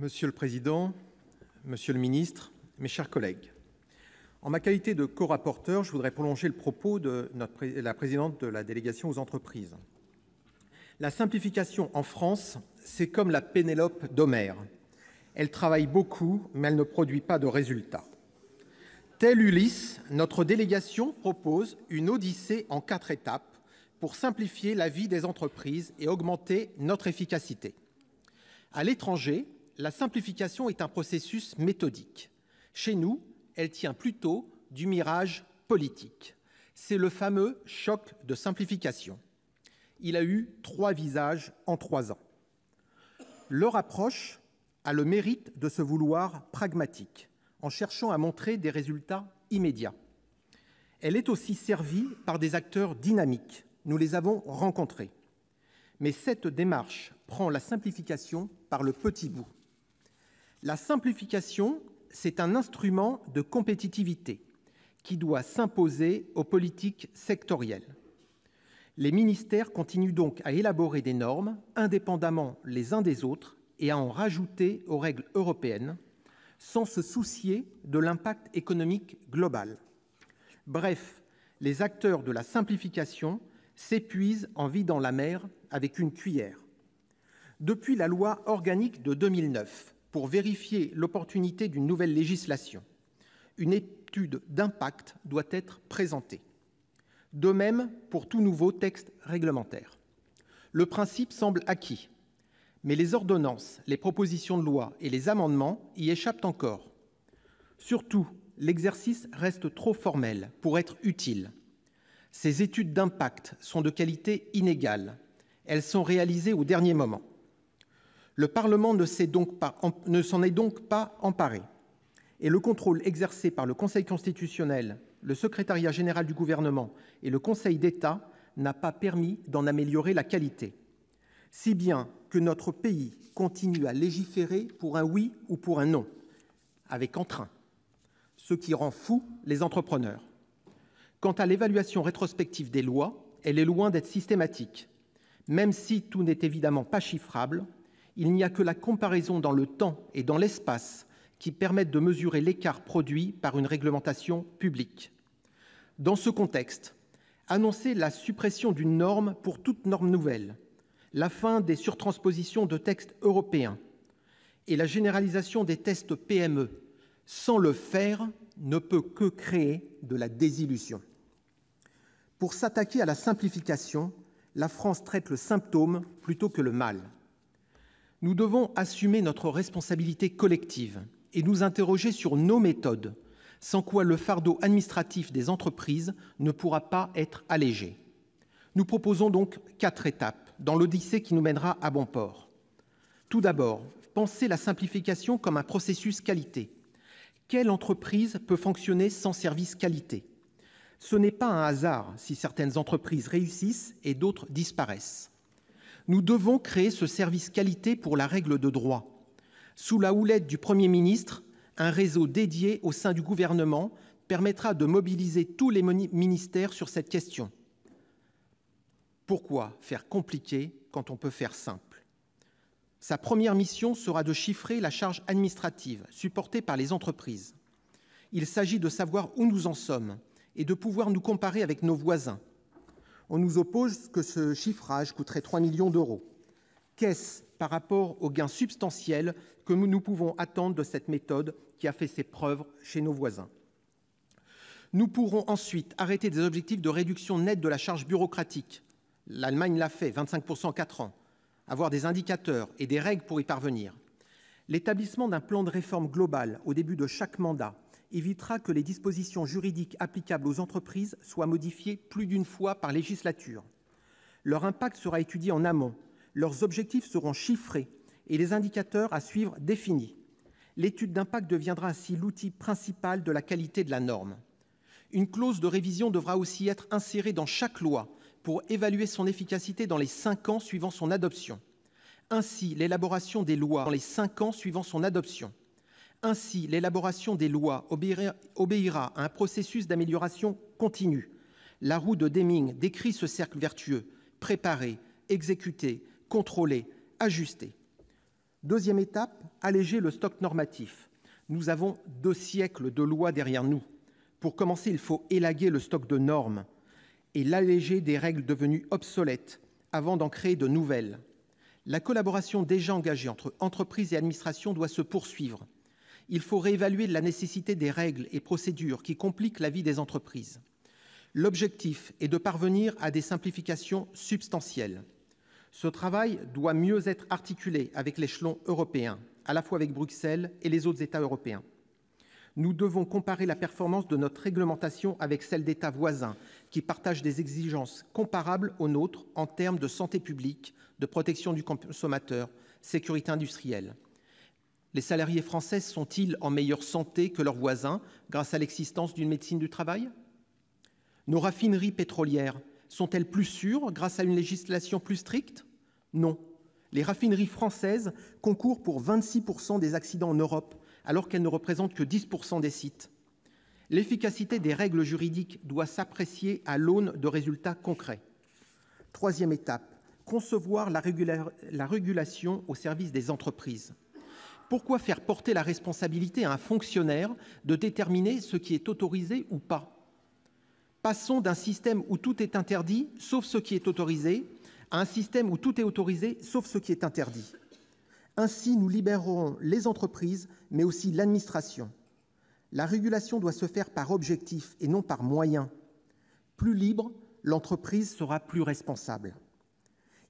Monsieur le président, monsieur le ministre, mes chers collègues, en ma qualité de co-rapporteur, je voudrais prolonger le propos de la présidente de la délégation aux entreprises. La simplification en France, c'est comme la Pénélope d'Homère. Elle travaille beaucoup, mais elle ne produit pas de résultats. Telle Ulysse, notre délégation propose une odyssée en quatre étapes pour simplifier la vie des entreprises et augmenter notre efficacité. À l'étranger, la simplification est un processus méthodique. Chez nous, elle tient plutôt du mirage politique. C'est le fameux choc de simplification. Il a eu trois visages en trois ans. Leur approche a le mérite de se vouloir pragmatique, en cherchant à montrer des résultats immédiats. Elle est aussi servie par des acteurs dynamiques. Nous les avons rencontrés. Mais cette démarche prend la simplification par le petit bout. La simplification, c'est un instrument de compétitivité qui doit s'imposer aux politiques sectorielles. Les ministères continuent donc à élaborer des normes indépendamment les uns des autres et à en rajouter aux règles européennes sans se soucier de l'impact économique global. Bref, les acteurs de la simplification s'épuisent en vidant la mer avec une cuillère. Depuis la loi organique de 2009, pour vérifier l'opportunité d'une nouvelle législation, une étude d'impact doit être présentée. De même pour tout nouveau texte réglementaire. Le principe semble acquis, mais les ordonnances, les propositions de loi et les amendements y échappent encore. Surtout, l'exercice reste trop formel pour être utile. Ces études d'impact sont de qualité inégale. Elles sont réalisées au dernier moment. Le Parlement ne s'en est donc pas emparé, et le contrôle exercé par le Conseil constitutionnel, le Secrétariat général du Gouvernement et le Conseil d'État n'a pas permis d'en améliorer la qualité, si bien que notre pays continue à légiférer pour un oui ou pour un non, avec entrain, ce qui rend fou les entrepreneurs. Quant à l'évaluation rétrospective des lois, elle est loin d'être systématique. Même si tout n'est évidemment pas chiffrable, il n'y a que la comparaison dans le temps et dans l'espace qui permettent de mesurer l'écart produit par une réglementation publique. Dans ce contexte, annoncer la suppression d'une norme pour toute norme nouvelle, la fin des surtranspositions de textes européens et la généralisation des tests PME sans le faire ne peut que créer de la désillusion. Pour s'attaquer à la simplification, la France traite le symptôme plutôt que le mal. Nous devons assumer notre responsabilité collective et nous interroger sur nos méthodes, sans quoi le fardeau administratif des entreprises ne pourra pas être allégé. Nous proposons donc quatre étapes dans l'odyssée qui nous mènera à bon port. Tout d'abord, pensez la simplification comme un processus qualité. Quelle entreprise peut fonctionner sans service qualité Ce n'est pas un hasard si certaines entreprises réussissent et d'autres disparaissent. Nous devons créer ce service qualité pour la règle de droit. Sous la houlette du Premier ministre, un réseau dédié au sein du gouvernement permettra de mobiliser tous les ministères sur cette question. Pourquoi faire compliqué quand on peut faire simple Sa première mission sera de chiffrer la charge administrative supportée par les entreprises. Il s'agit de savoir où nous en sommes et de pouvoir nous comparer avec nos voisins. On nous oppose que ce chiffrage coûterait 3 millions d'euros. Qu'est-ce par rapport aux gains substantiels que nous pouvons attendre de cette méthode qui a fait ses preuves chez nos voisins Nous pourrons ensuite arrêter des objectifs de réduction nette de la charge bureaucratique. L'Allemagne l'a fait, 25 en quatre ans. Avoir des indicateurs et des règles pour y parvenir. L'établissement d'un plan de réforme global au début de chaque mandat évitera que les dispositions juridiques applicables aux entreprises soient modifiées plus d'une fois par législature. Leur impact sera étudié en amont, leurs objectifs seront chiffrés et les indicateurs à suivre définis. L'étude d'impact deviendra ainsi l'outil principal de la qualité de la norme. Une clause de révision devra aussi être insérée dans chaque loi pour évaluer son efficacité dans les cinq ans suivant son adoption. Ainsi, l'élaboration des lois dans les cinq ans suivant son adoption ainsi, l'élaboration des lois obéira à un processus d'amélioration continue. La roue de Deming décrit ce cercle vertueux préparer, exécuter, contrôler, ajuster. Deuxième étape, alléger le stock normatif. Nous avons deux siècles de lois derrière nous. Pour commencer, il faut élaguer le stock de normes et l'alléger des règles devenues obsolètes avant d'en créer de nouvelles. La collaboration déjà engagée entre entreprises et administrations doit se poursuivre il faut réévaluer la nécessité des règles et procédures qui compliquent la vie des entreprises. L'objectif est de parvenir à des simplifications substantielles. Ce travail doit mieux être articulé avec l'échelon européen, à la fois avec Bruxelles et les autres États européens. Nous devons comparer la performance de notre réglementation avec celle d'États voisins qui partagent des exigences comparables aux nôtres en termes de santé publique, de protection du consommateur, sécurité industrielle les salariés français sont-ils en meilleure santé que leurs voisins grâce à l'existence d'une médecine du travail Nos raffineries pétrolières sont-elles plus sûres grâce à une législation plus stricte Non. Les raffineries françaises concourent pour 26% des accidents en Europe, alors qu'elles ne représentent que 10% des sites. L'efficacité des règles juridiques doit s'apprécier à l'aune de résultats concrets. Troisième étape, concevoir la, la régulation au service des entreprises pourquoi faire porter la responsabilité à un fonctionnaire de déterminer ce qui est autorisé ou pas Passons d'un système où tout est interdit, sauf ce qui est autorisé, à un système où tout est autorisé, sauf ce qui est interdit. Ainsi, nous libérerons les entreprises, mais aussi l'administration. La régulation doit se faire par objectif et non par moyen. Plus libre, l'entreprise sera plus responsable.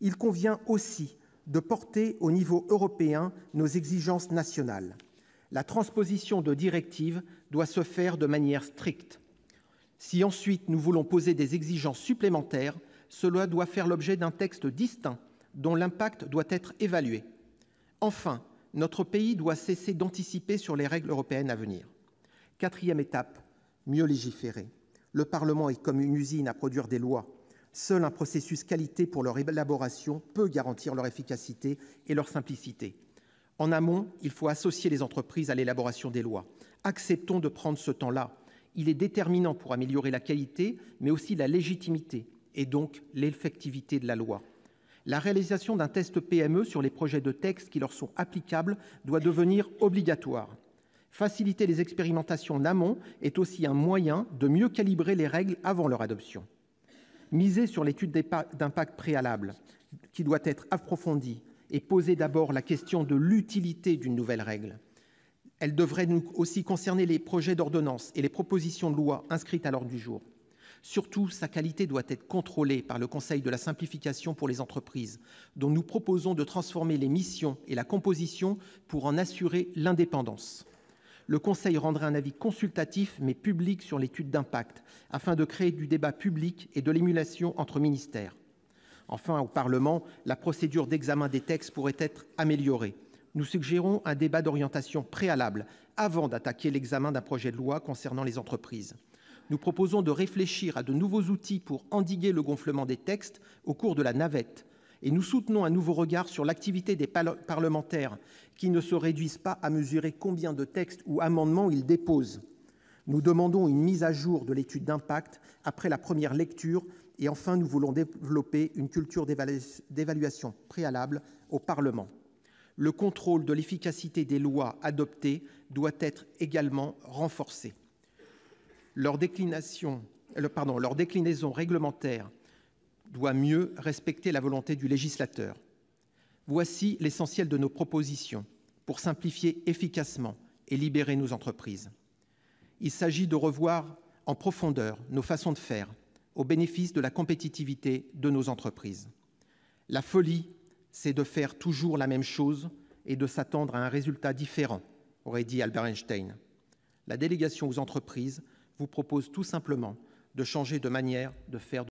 Il convient aussi de porter au niveau européen nos exigences nationales. La transposition de directives doit se faire de manière stricte. Si ensuite nous voulons poser des exigences supplémentaires, cela doit faire l'objet d'un texte distinct dont l'impact doit être évalué. Enfin, notre pays doit cesser d'anticiper sur les règles européennes à venir. Quatrième étape, mieux légiférer. Le Parlement est comme une usine à produire des lois. Seul un processus qualité pour leur élaboration peut garantir leur efficacité et leur simplicité. En amont, il faut associer les entreprises à l'élaboration des lois. Acceptons de prendre ce temps-là. Il est déterminant pour améliorer la qualité, mais aussi la légitimité et donc l'effectivité de la loi. La réalisation d'un test PME sur les projets de texte qui leur sont applicables doit devenir obligatoire. Faciliter les expérimentations en amont est aussi un moyen de mieux calibrer les règles avant leur adoption miser sur l'étude d'impact préalable, qui doit être approfondie, et poser d'abord la question de l'utilité d'une nouvelle règle. Elle devrait nous aussi concerner les projets d'ordonnance et les propositions de loi inscrites à l'ordre du jour. Surtout, sa qualité doit être contrôlée par le Conseil de la simplification pour les entreprises, dont nous proposons de transformer les missions et la composition pour en assurer l'indépendance le Conseil rendra un avis consultatif mais public sur l'étude d'impact, afin de créer du débat public et de l'émulation entre ministères. Enfin, au Parlement, la procédure d'examen des textes pourrait être améliorée. Nous suggérons un débat d'orientation préalable avant d'attaquer l'examen d'un projet de loi concernant les entreprises. Nous proposons de réfléchir à de nouveaux outils pour endiguer le gonflement des textes au cours de la navette, et nous soutenons un nouveau regard sur l'activité des parlementaires, qui ne se réduisent pas à mesurer combien de textes ou amendements ils déposent. Nous demandons une mise à jour de l'étude d'impact après la première lecture et, enfin, nous voulons développer une culture d'évaluation préalable au Parlement. Le contrôle de l'efficacité des lois adoptées doit être également renforcé. Leur pardon, leur déclinaison réglementaire doit mieux respecter la volonté du législateur. Voici l'essentiel de nos propositions pour simplifier efficacement et libérer nos entreprises. Il s'agit de revoir en profondeur nos façons de faire au bénéfice de la compétitivité de nos entreprises. La folie, c'est de faire toujours la même chose et de s'attendre à un résultat différent, aurait dit Albert Einstein. La délégation aux entreprises vous propose tout simplement de changer de manière de faire.